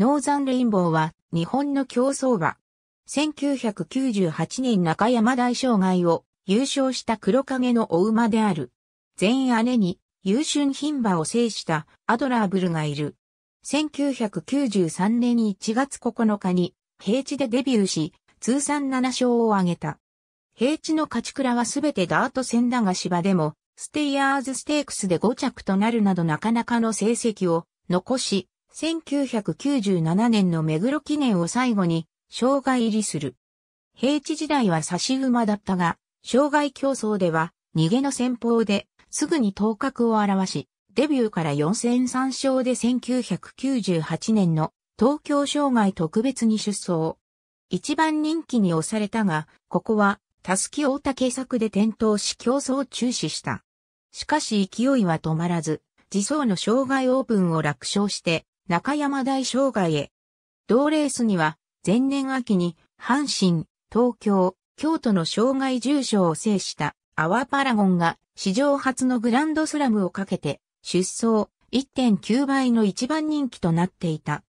ノーザンレインボーは日本の競争馬。1998年中山大障害を優勝した黒影のお馬である。員、姉に優秀品馬を制したアドラーブルがいる。1993年1月9日に平地でデビューし、通算7勝を挙げた。平地の勝ち倉はすべてダート戦だが芝でも、ステイヤーズステークスで5着となるなどなかなかの成績を残し、1997年の目黒記念を最後に、障害入りする。平地時代は差し馬だったが、障害競争では、逃げの戦法で、すぐに頭角を表し、デビューから4戦3勝で1998年の東京障害特別に出走。一番人気に押されたが、ここは、たすき大竹作で転倒し競争を中止した。しかし勢いは止まらず、自走の障害オープンを楽勝して、中山大障害へ。同レースには、前年秋に、阪神、東京、京都の障害重賞を制したアワパラゴンが史上初のグランドスラムをかけて出走1.9倍の一番人気となっていた。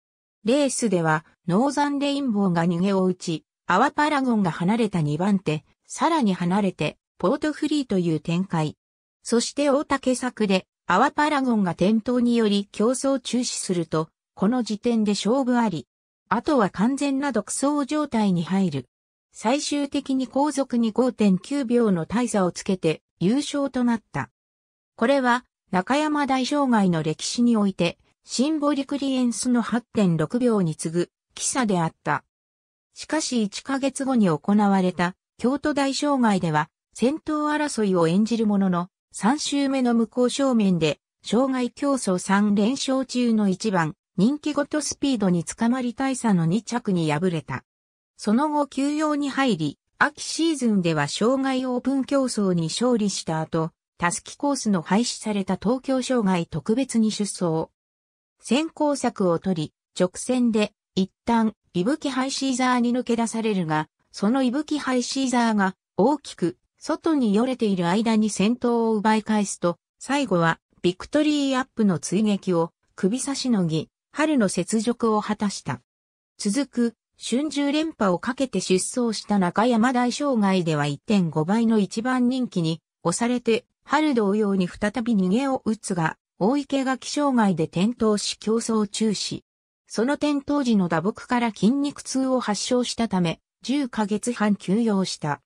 レースではノーザンレインボーが逃げを打ち、アワパラゴンが離れた2番手、さらに離れてポートフリーという展開。そして大竹作でアワパラゴンが転倒により競争中止すると、この時点で勝負あり。あとは完全な独走状態に入る。最終的に後続に5.9秒の大差をつけて優勝となった。これは中山大障害の歴史においてシンボリクリエンスの8.6秒に次ぐ記差であった。しかし1ヶ月後に行われた京都大障害では戦闘争いを演じるものの3周目の向こう正面で、障害競争3連勝中の1番、人気ごとスピードにつかまり大差の2着に敗れた。その後休養に入り、秋シーズンでは障害オープン競争に勝利した後、タスキコースの廃止された東京障害特別に出走。先行策を取り、直線で一旦、いぶきハイシーザーに抜け出されるが、そのいぶきハイシーザーが大きく外によれている間に戦闘を奪い返すと、最後はビクトリーアップの追撃を首差しのぎ、春の雪辱を果たした。続く、春秋連覇をかけて出走した中山大障害では1.5倍の一番人気に押されて、春同様に再び逃げを打つが、大池垣障害で転倒し競争中止。その転倒時の打撲から筋肉痛を発症したため、10ヶ月半休養した。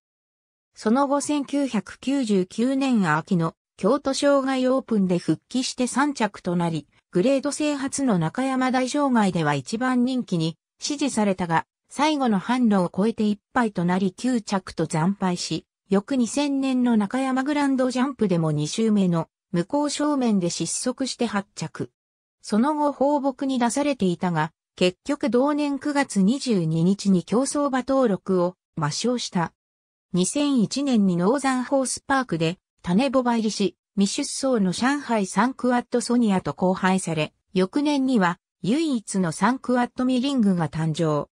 その後1999年秋の京都障害オープンで復帰して3着となり、グレード制初の中山大障害では一番人気に支持されたが、最後の販路を超えて1敗となり9着と惨敗し、翌2000年の中山グランドジャンプでも2周目の向こう正面で失速して8着。その後放牧に出されていたが、結局同年9月22日に競走馬登録を抹消した。2001年にノーザンホースパークで、種ボバ入りし、未出走の上海サンクアットソニアと交配され、翌年には唯一のサンクアットミリングが誕生。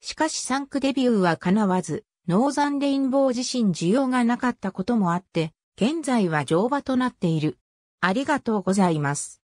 しかしサンクデビューは叶わず、ノーザンレインボー自身需要がなかったこともあって、現在は乗馬となっている。ありがとうございます。